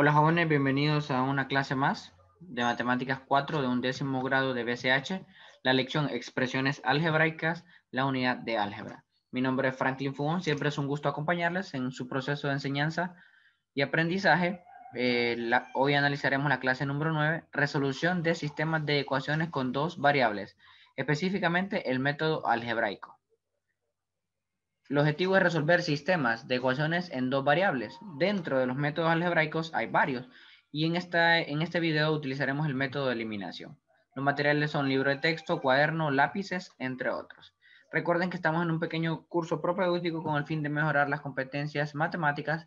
Hola jóvenes, bienvenidos a una clase más de Matemáticas 4 de un décimo grado de BCH, la lección Expresiones Algebraicas, la unidad de álgebra. Mi nombre es Franklin Fugón, siempre es un gusto acompañarles en su proceso de enseñanza y aprendizaje. Eh, hoy analizaremos la clase número 9, resolución de sistemas de ecuaciones con dos variables, específicamente el método algebraico. El objetivo es resolver sistemas de ecuaciones en dos variables. Dentro de los métodos algebraicos hay varios y en, esta, en este video utilizaremos el método de eliminación. Los materiales son libro de texto, cuaderno, lápices, entre otros. Recuerden que estamos en un pequeño curso propedéutico con el fin de mejorar las competencias matemáticas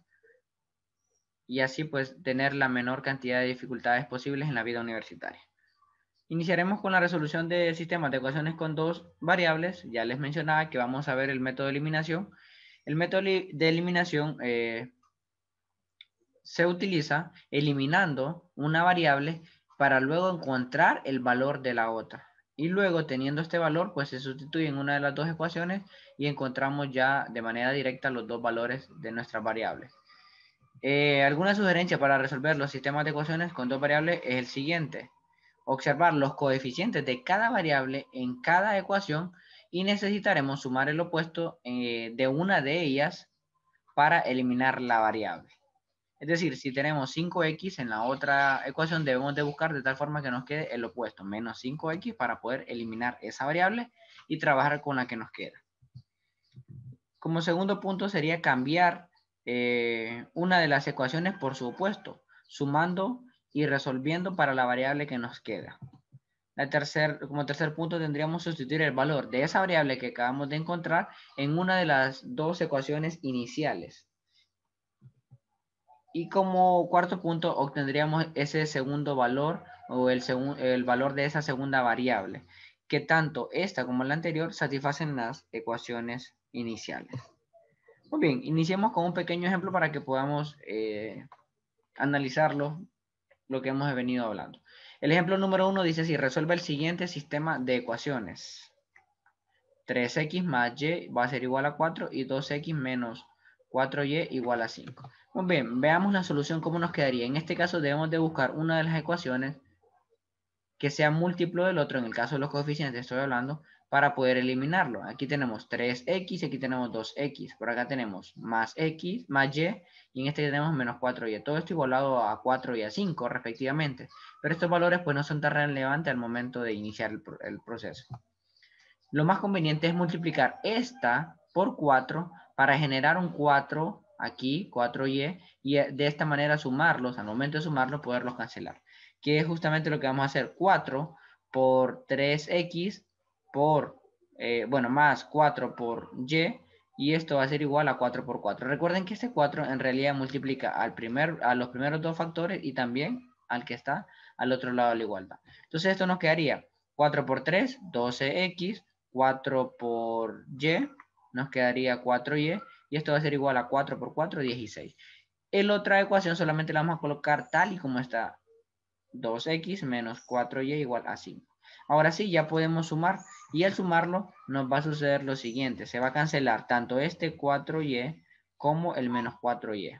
y así pues tener la menor cantidad de dificultades posibles en la vida universitaria. Iniciaremos con la resolución de sistemas de ecuaciones con dos variables. Ya les mencionaba que vamos a ver el método de eliminación. El método de eliminación eh, se utiliza eliminando una variable para luego encontrar el valor de la otra. Y luego teniendo este valor, pues se sustituye en una de las dos ecuaciones y encontramos ya de manera directa los dos valores de nuestras variables. Eh, alguna sugerencia para resolver los sistemas de ecuaciones con dos variables es el siguiente observar los coeficientes de cada variable en cada ecuación y necesitaremos sumar el opuesto eh, de una de ellas para eliminar la variable. Es decir, si tenemos 5x en la otra ecuación, debemos de buscar de tal forma que nos quede el opuesto, menos 5x, para poder eliminar esa variable y trabajar con la que nos queda. Como segundo punto sería cambiar eh, una de las ecuaciones por su opuesto, sumando y resolviendo para la variable que nos queda. La tercer, como tercer punto tendríamos sustituir el valor de esa variable que acabamos de encontrar en una de las dos ecuaciones iniciales. Y como cuarto punto obtendríamos ese segundo valor o el, el valor de esa segunda variable, que tanto esta como la anterior satisfacen las ecuaciones iniciales. Muy bien, iniciemos con un pequeño ejemplo para que podamos eh, analizarlo lo que hemos venido hablando. El ejemplo número uno dice si resuelve el siguiente sistema de ecuaciones. 3x más y va a ser igual a 4 y 2x menos 4y igual a 5. Muy bien, veamos la solución cómo nos quedaría. En este caso debemos de buscar una de las ecuaciones que sea múltiplo del otro, en el caso de los coeficientes estoy hablando, para poder eliminarlo. Aquí tenemos 3x, aquí tenemos 2x, por acá tenemos más x, más y, y en este tenemos menos 4y. Todo esto igualado a 4 y a 5 respectivamente. Pero estos valores pues no son tan relevantes al momento de iniciar el, el proceso. Lo más conveniente es multiplicar esta por 4 para generar un 4 aquí, 4y, y de esta manera sumarlos, al momento de sumarlos, poderlos cancelar. Que es justamente lo que vamos a hacer, 4 por 3x por, eh, bueno, más 4 por y, y esto va a ser igual a 4 por 4. Recuerden que este 4 en realidad multiplica al a los primeros dos factores y también al que está al otro lado de la igualdad. Entonces esto nos quedaría 4 por 3, 12x, 4 por y, nos quedaría 4y, y esto va a ser igual a 4 por 4, 16. En la otra ecuación solamente la vamos a colocar tal y como está 2x menos 4y igual a 5. Ahora sí, ya podemos sumar y al sumarlo nos va a suceder lo siguiente. Se va a cancelar tanto este 4y como el menos 4y.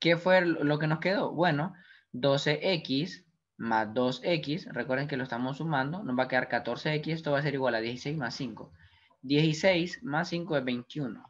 ¿Qué fue lo que nos quedó? Bueno, 12x más 2x, recuerden que lo estamos sumando, nos va a quedar 14x, esto va a ser igual a 16 más 5. 16 más 5 es 21.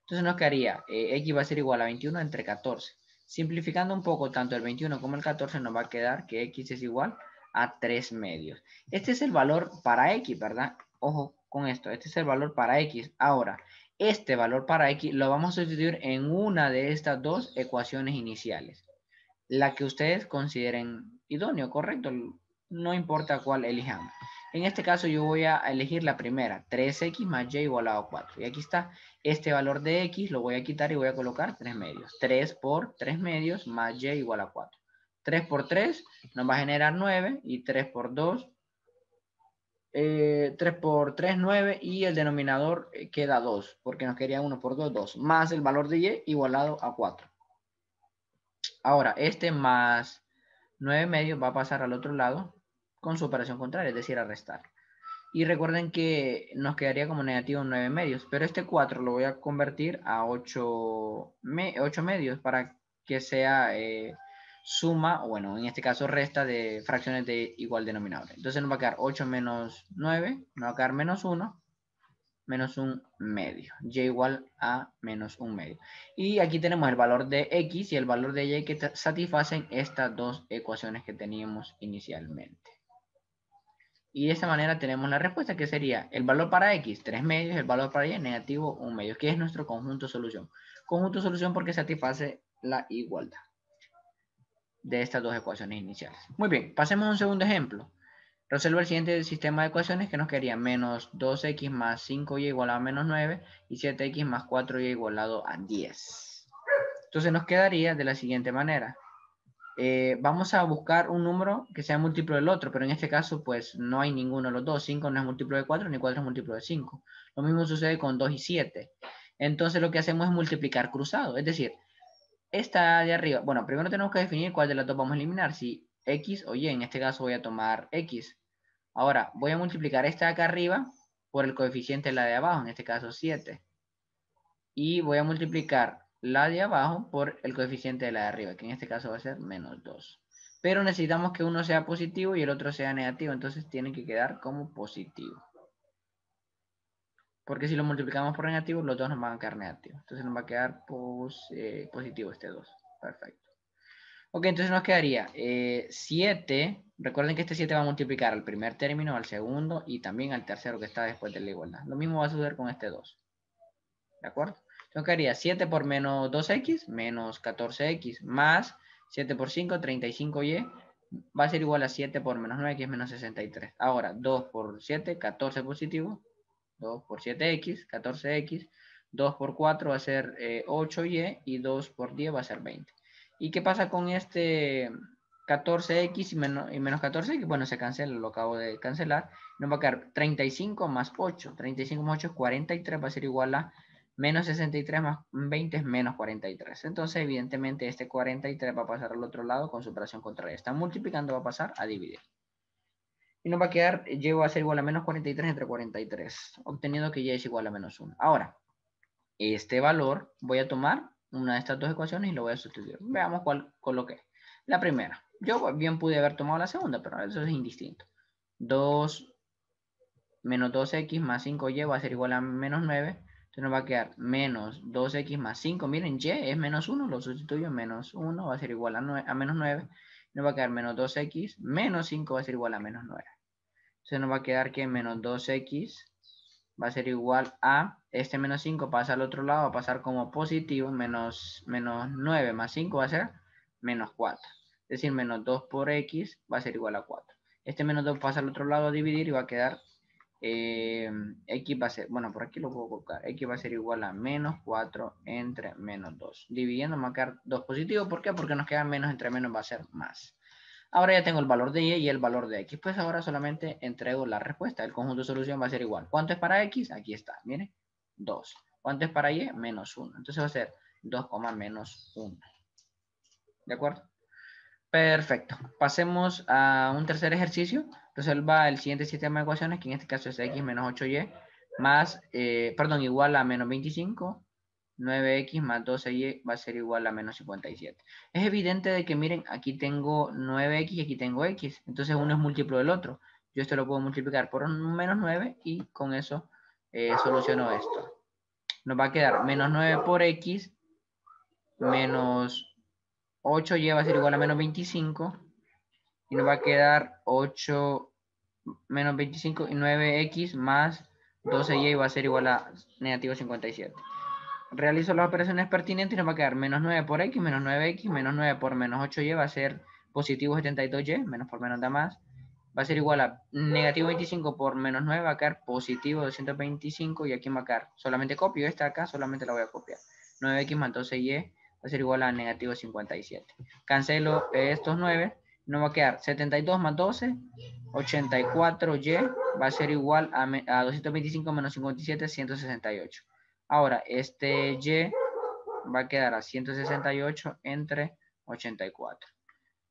Entonces nos quedaría, x eh, va a ser igual a 21 entre 14. Simplificando un poco tanto el 21 como el 14 nos va a quedar que x es igual a a 3 medios. Este es el valor para X, ¿verdad? Ojo con esto, este es el valor para X. Ahora, este valor para X lo vamos a sustituir en una de estas dos ecuaciones iniciales. La que ustedes consideren idóneo, correcto, no importa cuál elijamos. En este caso yo voy a elegir la primera, 3x más y igual a 4. Y aquí está, este valor de x lo voy a quitar y voy a colocar 3 medios. 3 por 3 medios más y igual a 4. 3 por 3 nos va a generar 9 y 3 por 2, 3 eh, por 3, 9 y el denominador eh, queda 2 porque nos quería 1 por 2, 2 más el valor de y igualado a 4. Ahora, este más 9 medios va a pasar al otro lado con su operación contraria, es decir, a restar. Y recuerden que nos quedaría como negativo 9 medios, pero este 4 lo voy a convertir a 8, medios para que sea eh, suma, o bueno, en este caso resta de fracciones de igual denominador. Entonces nos va a quedar 8 menos 9, nos va a quedar menos 1, menos un medio. Y igual a menos un medio. Y aquí tenemos el valor de X y el valor de Y que satisfacen estas dos ecuaciones que teníamos inicialmente. Y de esta manera tenemos la respuesta que sería el valor para X, 3 medios, el valor para Y, negativo, 1 medio, que es nuestro conjunto solución. Conjunto solución porque satisface la igualdad de estas dos ecuaciones iniciales. Muy bien, pasemos a un segundo ejemplo. Resuelve el siguiente sistema de ecuaciones que nos quedaría menos 2x más 5y igual a menos 9 y 7x más 4y igualado a 10. Entonces nos quedaría de la siguiente manera. Eh, vamos a buscar un número que sea múltiplo del otro, pero en este caso pues no hay ninguno de los dos. 5 no es múltiplo de 4, ni 4 es múltiplo de 5. Lo mismo sucede con 2 y 7. Entonces lo que hacemos es multiplicar cruzado, es decir, esta de arriba, bueno, primero tenemos que definir cuál de las dos vamos a eliminar, si X o Y, en este caso voy a tomar X. Ahora, voy a multiplicar esta de acá arriba por el coeficiente de la de abajo, en este caso 7. Y voy a multiplicar la de abajo por el coeficiente de la de arriba, que en este caso va a ser menos 2. Pero necesitamos que uno sea positivo y el otro sea negativo, entonces tiene que quedar como positivo. Porque si lo multiplicamos por negativo, los dos nos van a quedar negativos. Entonces nos va a quedar eh, positivo este 2. Perfecto. Ok, entonces nos quedaría 7. Eh, recuerden que este 7 va a multiplicar al primer término, al segundo y también al tercero que está después de la igualdad. Lo mismo va a suceder con este 2. ¿De acuerdo? Entonces quedaría 7 por menos 2x menos 14x más 7 por 5, 35y va a ser igual a 7 por menos 9, x menos 63. Ahora, 2 por 7, 14 positivo, 2 por 7x, 14x, 2 por 4 va a ser 8y eh, y 2 e, por 10 va a ser 20. ¿Y qué pasa con este 14x y, menos, y menos 14x? Bueno, se cancela, lo acabo de cancelar. Nos va a quedar 35 más 8. 35 más 8 es 43, va a ser igual a menos 63 más 20 es menos 43. Entonces, evidentemente, este 43 va a pasar al otro lado con superación contraria. E. Está multiplicando, va a pasar a dividir y nos va a quedar y eh, va a ser igual a menos 43 entre 43, obteniendo que y es igual a menos 1. Ahora, este valor voy a tomar una de estas dos ecuaciones y lo voy a sustituir. Veamos cuál coloqué. La primera. Yo bien pude haber tomado la segunda, pero eso es indistinto. 2 menos 2x más 5y va a ser igual a menos 9. Entonces nos va a quedar menos 2x más 5. Miren, y es menos 1, lo sustituyo. Menos 1 va a ser igual a, 9, a menos 9. Nos va a quedar menos 2x menos 5 va a ser igual a menos 9. Entonces nos va a quedar que menos 2x va a ser igual a, este menos 5 pasa al otro lado, va a pasar como positivo, menos, 9 más 5 va a ser menos 4. Es decir, menos 2 por x va a ser igual a 4. Este menos 2 pasa al otro lado a dividir y va a quedar x va a ser, bueno, por aquí lo puedo colocar, x va a ser igual a menos 4 entre menos 2. Dividiendo va a quedar 2 positivo, ¿por qué? Porque nos queda menos entre menos va a ser más. Ahora ya tengo el valor de Y y el valor de X. Pues ahora solamente entrego la respuesta. El conjunto de solución va a ser igual. ¿Cuánto es para X? Aquí está, miren. 2. ¿Cuánto es para Y? Menos 1. Entonces va a ser 2, menos 1. ¿De acuerdo? Perfecto. Pasemos a un tercer ejercicio. Resuelva el siguiente sistema de ecuaciones, que en este caso es X menos 8Y, más, eh, perdón, igual a menos 25 9x más 12y va a ser igual a menos 57. Es evidente de que, miren, aquí tengo 9x y aquí tengo x. Entonces uno es múltiplo del otro. Yo esto lo puedo multiplicar por menos 9 y con eso eh, soluciono esto. Nos va a quedar menos 9 por x menos 8y va a ser igual a menos 25. Y nos va a quedar 8 menos 25 y 9x más 12y va a ser igual a negativo 57 realizo las operaciones pertinentes y nos va a quedar menos 9 por x, menos 9x, menos 9 por menos 8y va a ser positivo 72y, menos por menos da más, va a ser igual a negativo 25 por menos 9 va a quedar positivo 225 y aquí va a quedar, solamente copio esta acá, solamente la voy a copiar. 9x más 12y va a ser igual a negativo 57. Cancelo estos 9, nos va a quedar 72 más 12, 84y va a ser igual a, a 225 menos 57, 168. Ahora, este Y va a quedar a 168 entre 84.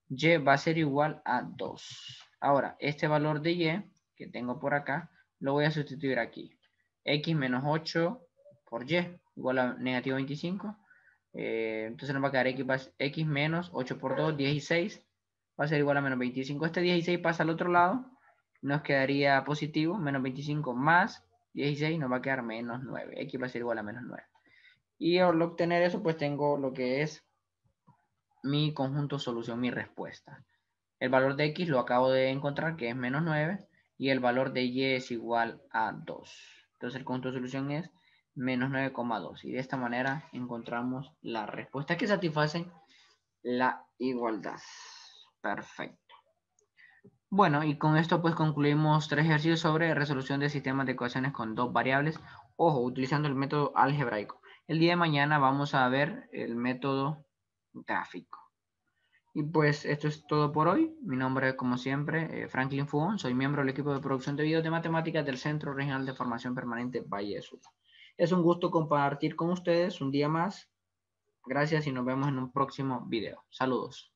Y va a ser igual a 2. Ahora, este valor de Y que tengo por acá, lo voy a sustituir aquí. X menos 8 por Y, igual a negativo 25. Eh, entonces nos va a quedar X menos 8 por 2, 16. Va a ser igual a menos 25. Este 16 pasa al otro lado. Nos quedaría positivo, menos 25 más 16 nos va a quedar menos 9. X va a ser igual a menos 9. Y al obtener eso, pues tengo lo que es mi conjunto solución, mi respuesta. El valor de X lo acabo de encontrar, que es menos 9. Y el valor de Y es igual a 2. Entonces el conjunto solución es menos 9,2. Y de esta manera encontramos la respuesta que satisface la igualdad. Perfecto. Bueno, y con esto pues concluimos tres ejercicios sobre resolución de sistemas de ecuaciones con dos variables, ojo, utilizando el método algebraico. El día de mañana vamos a ver el método gráfico. Y pues esto es todo por hoy. Mi nombre es como siempre eh, Franklin Fugón, soy miembro del equipo de producción de videos de matemáticas del Centro Regional de Formación Permanente Valle Es un gusto compartir con ustedes un día más. Gracias y nos vemos en un próximo video. Saludos.